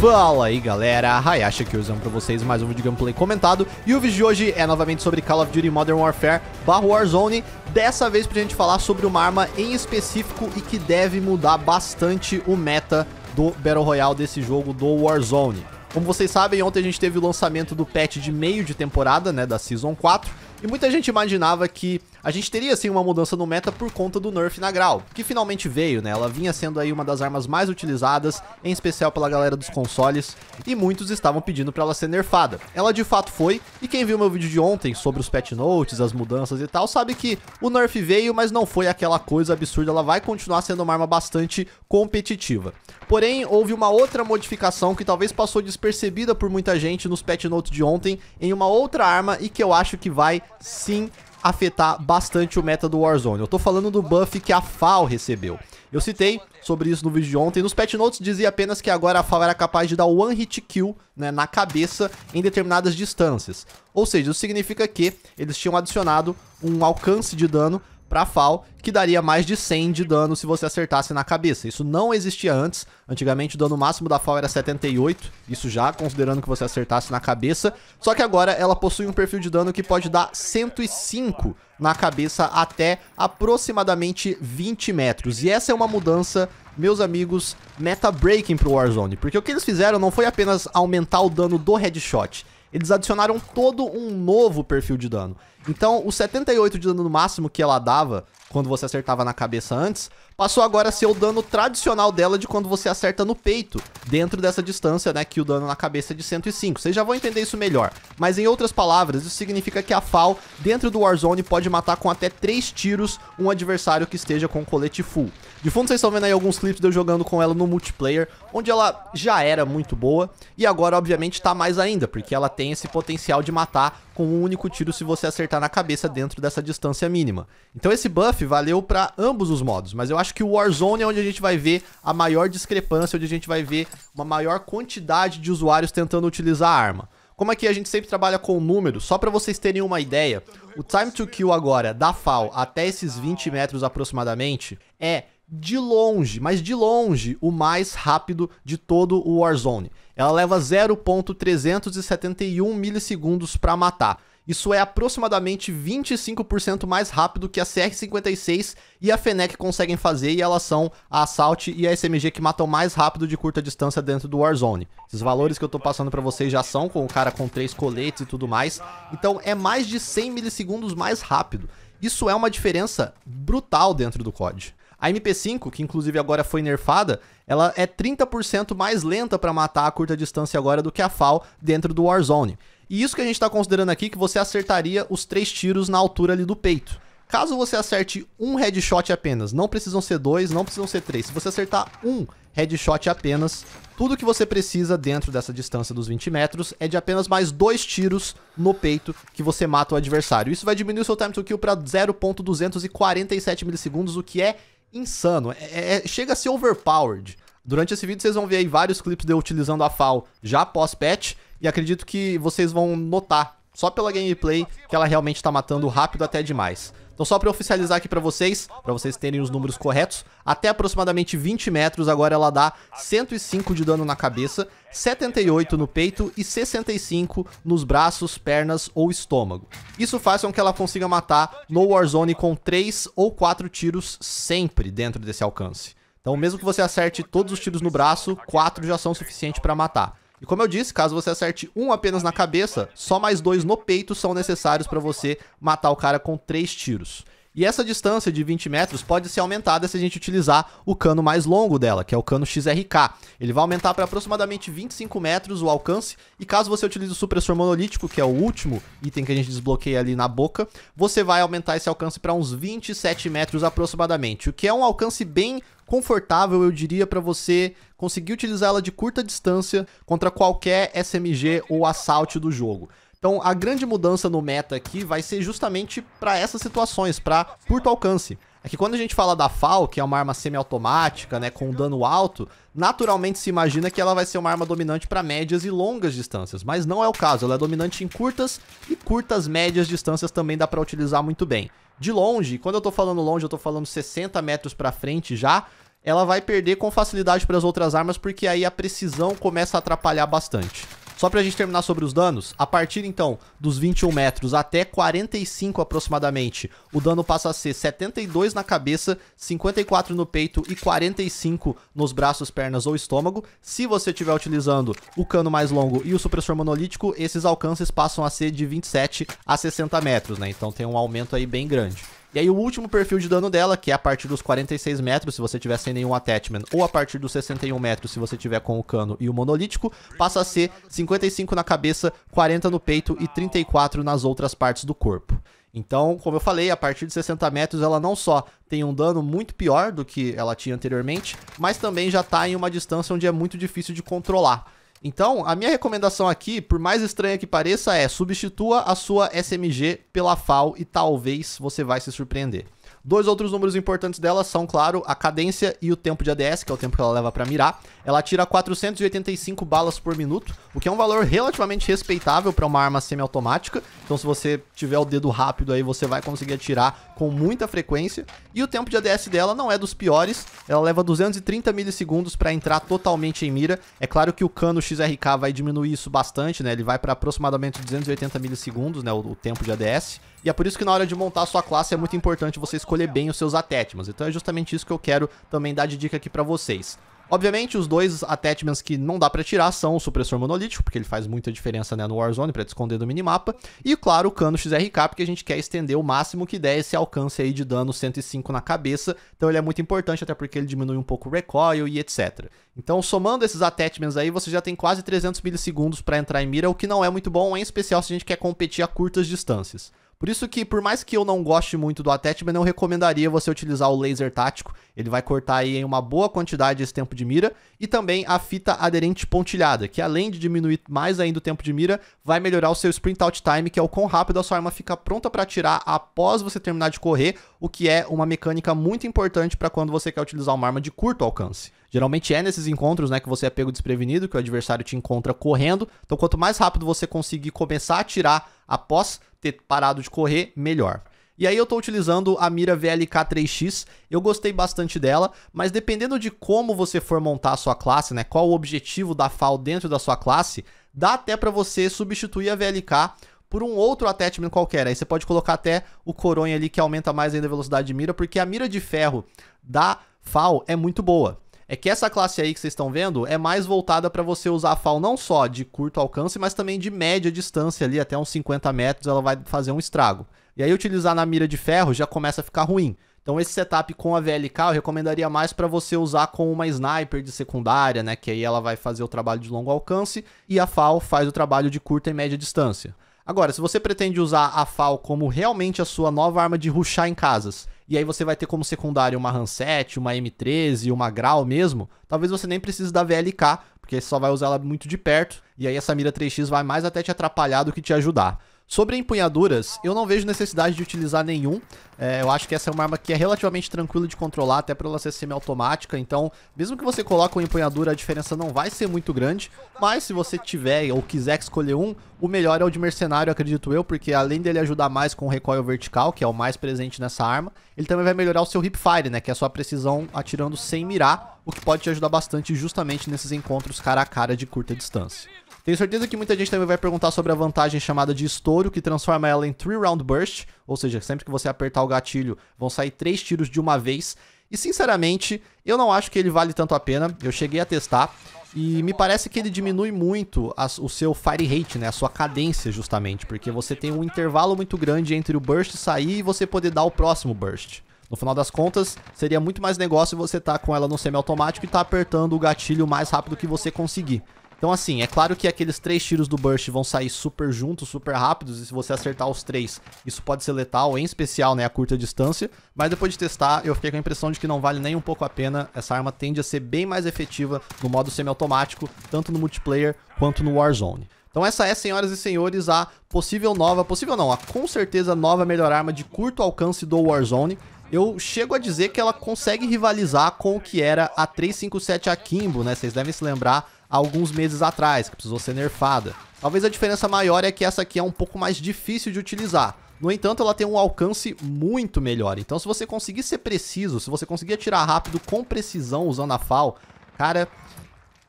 Fala aí galera, Hayashi aqui usando pra vocês mais um vídeo gameplay comentado E o vídeo de hoje é novamente sobre Call of Duty Modern Warfare barra Warzone Dessa vez pra gente falar sobre uma arma em específico e que deve mudar bastante o meta do Battle Royale desse jogo do Warzone Como vocês sabem, ontem a gente teve o lançamento do patch de meio de temporada, né, da Season 4 E muita gente imaginava que a gente teria sim uma mudança no meta por conta do nerf na Grau, que finalmente veio, né? Ela vinha sendo aí uma das armas mais utilizadas, em especial pela galera dos consoles, e muitos estavam pedindo para ela ser nerfada. Ela de fato foi, e quem viu meu vídeo de ontem sobre os patch notes, as mudanças e tal, sabe que o nerf veio, mas não foi aquela coisa absurda, ela vai continuar sendo uma arma bastante competitiva. Porém, houve uma outra modificação que talvez passou despercebida por muita gente nos patch notes de ontem, em uma outra arma, e que eu acho que vai sim afetar bastante o meta do Warzone. Eu tô falando do buff que a FAO recebeu. Eu citei sobre isso no vídeo de ontem. Nos patch notes dizia apenas que agora a FAO era capaz de dar one hit kill né, na cabeça em determinadas distâncias. Ou seja, isso significa que eles tinham adicionado um alcance de dano para FAL, que daria mais de 100 de dano se você acertasse na cabeça. Isso não existia antes, antigamente o dano máximo da FAL era 78, isso já considerando que você acertasse na cabeça, só que agora ela possui um perfil de dano que pode dar 105 na cabeça até aproximadamente 20 metros. E essa é uma mudança, meus amigos, meta-breaking pro Warzone, porque o que eles fizeram não foi apenas aumentar o dano do headshot, eles adicionaram todo um novo perfil de dano. Então, o 78 de dano máximo que ela dava quando você acertava na cabeça antes, passou agora a ser o dano tradicional dela de quando você acerta no peito, dentro dessa distância, né, que o dano na cabeça é de 105. Vocês já vão entender isso melhor. Mas em outras palavras, isso significa que a FAL, dentro do Warzone, pode matar com até 3 tiros um adversário que esteja com colete full. De fundo, vocês estão vendo aí alguns clipes de eu jogando com ela no multiplayer, onde ela já era muito boa, e agora, obviamente, tá mais ainda, porque ela tem esse potencial de matar com um único tiro se você acertar na cabeça dentro dessa distância mínima. Então esse buff valeu para ambos os modos, mas eu acho que o Warzone é onde a gente vai ver a maior discrepância, onde a gente vai ver uma maior quantidade de usuários tentando utilizar a arma. Como aqui a gente sempre trabalha com números, só para vocês terem uma ideia, o time to kill agora da FAL até esses 20 metros aproximadamente é de longe, mas de longe, o mais rápido de todo o Warzone. Ela leva 0.371 milissegundos para matar. Isso é aproximadamente 25% mais rápido que a CR-56 e a Fenec conseguem fazer, e elas são a Assault e a SMG que matam mais rápido de curta distância dentro do Warzone. Esses valores que eu tô passando para vocês já são com o cara com três coletes e tudo mais, então é mais de 100 milissegundos mais rápido. Isso é uma diferença brutal dentro do COD. A MP5, que inclusive agora foi nerfada, ela é 30% mais lenta para matar a curta distância agora do que a FAL dentro do Warzone. E isso que a gente está considerando aqui que você acertaria os três tiros na altura ali do peito. Caso você acerte um headshot apenas, não precisam ser dois, não precisam ser três. Se você acertar um headshot apenas, tudo que você precisa dentro dessa distância dos 20 metros é de apenas mais dois tiros no peito que você mata o adversário. Isso vai diminuir seu time to kill para 0.247 milissegundos, o que é insano. É, é, é, chega a ser overpowered. Durante esse vídeo vocês vão ver aí vários clipes de eu utilizando a FAL já pós-patch. E acredito que vocês vão notar, só pela gameplay, que ela realmente tá matando rápido até demais. Então só para oficializar aqui para vocês, para vocês terem os números corretos, até aproximadamente 20 metros agora ela dá 105 de dano na cabeça, 78 no peito e 65 nos braços, pernas ou estômago. Isso faz com que ela consiga matar no Warzone com 3 ou 4 tiros sempre dentro desse alcance. Então mesmo que você acerte todos os tiros no braço, 4 já são suficientes para matar. E como eu disse, caso você acerte um apenas na cabeça, só mais dois no peito são necessários para você matar o cara com três tiros. E essa distância de 20 metros pode ser aumentada se a gente utilizar o cano mais longo dela, que é o cano XRK. Ele vai aumentar para aproximadamente 25 metros o alcance, e caso você utilize o supressor monolítico, que é o último item que a gente desbloqueia ali na boca, você vai aumentar esse alcance para uns 27 metros aproximadamente, o que é um alcance bem confortável, eu diria, para você conseguir utilizá-la de curta distância contra qualquer SMG ou assalto do jogo. Então, a grande mudança no meta aqui vai ser justamente para essas situações, para curto alcance. É que quando a gente fala da FAL, que é uma arma semiautomática, né, com dano alto, naturalmente se imagina que ela vai ser uma arma dominante para médias e longas distâncias, mas não é o caso, ela é dominante em curtas e curtas, médias distâncias também dá para utilizar muito bem. De longe, quando eu tô falando longe, eu tô falando 60 metros para frente já, ela vai perder com facilidade para as outras armas, porque aí a precisão começa a atrapalhar bastante. Só pra gente terminar sobre os danos, a partir então dos 21 metros até 45 aproximadamente, o dano passa a ser 72 na cabeça, 54 no peito e 45 nos braços, pernas ou estômago. Se você estiver utilizando o cano mais longo e o supressor monolítico, esses alcances passam a ser de 27 a 60 metros, né? Então tem um aumento aí bem grande. E aí o último perfil de dano dela, que é a partir dos 46 metros, se você tiver sem nenhum attachment, ou a partir dos 61 metros, se você tiver com o cano e o monolítico, passa a ser 55 na cabeça, 40 no peito e 34 nas outras partes do corpo. Então, como eu falei, a partir de 60 metros ela não só tem um dano muito pior do que ela tinha anteriormente, mas também já está em uma distância onde é muito difícil de controlar. Então, a minha recomendação aqui, por mais estranha que pareça, é substitua a sua SMG pela FAL e talvez você vai se surpreender. Dois outros números importantes dela são, claro, a cadência e o tempo de ADS, que é o tempo que ela leva para mirar. Ela tira 485 balas por minuto, o que é um valor relativamente respeitável para uma arma semiautomática. Então, se você tiver o dedo rápido aí, você vai conseguir atirar com muita frequência. E o tempo de ADS dela não é dos piores, ela leva 230 milissegundos para entrar totalmente em mira. É claro que o cano XRK vai diminuir isso bastante, né? Ele vai para aproximadamente 280 milissegundos, né, o, o tempo de ADS. E é por isso que na hora de montar a sua classe é muito importante você escolher bem os seus attachments. Então é justamente isso que eu quero também dar de dica aqui para vocês. Obviamente, os dois attachments que não dá para tirar são o supressor monolítico, porque ele faz muita diferença né, no Warzone para esconder do minimapa, e claro, o cano XRK, porque a gente quer estender o máximo que der esse alcance aí de dano 105 na cabeça, então ele é muito importante, até porque ele diminui um pouco o recoil e etc. Então, somando esses attachments aí, você já tem quase 300 milissegundos para entrar em mira, o que não é muito bom, em especial se a gente quer competir a curtas distâncias. Por isso que, por mais que eu não goste muito do attachment, eu recomendaria você utilizar o laser tático. Ele vai cortar aí em uma boa quantidade esse tempo de mira. E também a fita aderente pontilhada, que além de diminuir mais ainda o tempo de mira, vai melhorar o seu sprint out time, que é o quão rápido a sua arma fica pronta para atirar após você terminar de correr, o que é uma mecânica muito importante para quando você quer utilizar uma arma de curto alcance. Geralmente é nesses encontros, né, que você é pego desprevenido, que o adversário te encontra correndo. Então, quanto mais rápido você conseguir começar a tirar após ter parado de correr, melhor. E aí eu estou utilizando a mira VLK3X, eu gostei bastante dela, mas dependendo de como você for montar a sua classe, né, qual o objetivo da FAL dentro da sua classe, dá até para você substituir a VLK por um outro attachment qualquer. Aí você pode colocar até o coronha ali que aumenta mais ainda a velocidade de mira, porque a mira de ferro da FAL é muito boa é que essa classe aí que vocês estão vendo é mais voltada para você usar a FAL não só de curto alcance, mas também de média distância ali, até uns 50 metros ela vai fazer um estrago. E aí utilizar na mira de ferro já começa a ficar ruim. Então esse setup com a VLK eu recomendaria mais para você usar com uma sniper de secundária, né, que aí ela vai fazer o trabalho de longo alcance e a FAL faz o trabalho de curta e média distância. Agora, se você pretende usar a FAL como realmente a sua nova arma de ruxar em casas e aí você vai ter como secundário uma RAM 7, uma M13, uma Grau mesmo, talvez você nem precise da VLK, porque você só vai usar ela muito de perto, e aí essa mira 3x vai mais até te atrapalhar do que te ajudar. Sobre empunhaduras, eu não vejo necessidade de utilizar nenhum. É, eu acho que essa é uma arma que é relativamente tranquila de controlar, até por ela ser semi-automática. Então, mesmo que você coloque uma empunhadura, a diferença não vai ser muito grande. Mas se você tiver ou quiser escolher um, o melhor é o de mercenário, acredito eu, porque além dele ajudar mais com o recoil vertical, que é o mais presente nessa arma, ele também vai melhorar o seu hipfire, né? Que é a sua precisão atirando sem mirar, o que pode te ajudar bastante justamente nesses encontros cara a cara de curta distância. Tenho certeza que muita gente também vai perguntar sobre a vantagem chamada de estouro, que transforma ela em 3-round burst, ou seja, sempre que você apertar o gatilho, vão sair três tiros de uma vez. E sinceramente, eu não acho que ele vale tanto a pena, eu cheguei a testar, e me parece que ele diminui muito a, o seu fire rate, né, a sua cadência justamente, porque você tem um intervalo muito grande entre o burst sair e você poder dar o próximo burst. No final das contas, seria muito mais negócio você estar tá com ela no semi automático e estar tá apertando o gatilho o mais rápido que você conseguir. Então, assim, é claro que aqueles três tiros do Burst vão sair super juntos, super rápidos, e se você acertar os três, isso pode ser letal, em especial, né, a curta distância. Mas depois de testar, eu fiquei com a impressão de que não vale nem um pouco a pena. Essa arma tende a ser bem mais efetiva no modo semiautomático, tanto no multiplayer quanto no Warzone. Então essa é, senhoras e senhores, a possível nova, possível não, a com certeza nova melhor arma de curto alcance do Warzone. Eu chego a dizer que ela consegue rivalizar com o que era a 357 Akimbo, né? Vocês devem se lembrar alguns meses atrás, que precisou ser nerfada. Talvez a diferença maior é que essa aqui é um pouco mais difícil de utilizar. No entanto, ela tem um alcance muito melhor. Então, se você conseguir ser preciso, se você conseguir atirar rápido com precisão usando a FAL, cara,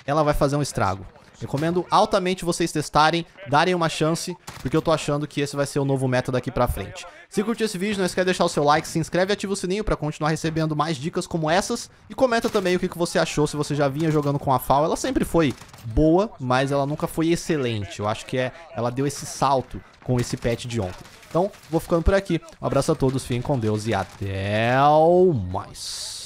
ela vai fazer um estrago. Recomendo altamente vocês testarem, darem uma chance, porque eu tô achando que esse vai ser o novo meta daqui pra frente. Se curtiu esse vídeo, não esquece de deixar o seu like, se inscreve e ativa o sininho para continuar recebendo mais dicas como essas. E comenta também o que, que você achou, se você já vinha jogando com a FAO. Ela sempre foi boa, mas ela nunca foi excelente. Eu acho que é, ela deu esse salto com esse patch de ontem. Então, vou ficando por aqui. Um abraço a todos, fiquem com Deus e até mais.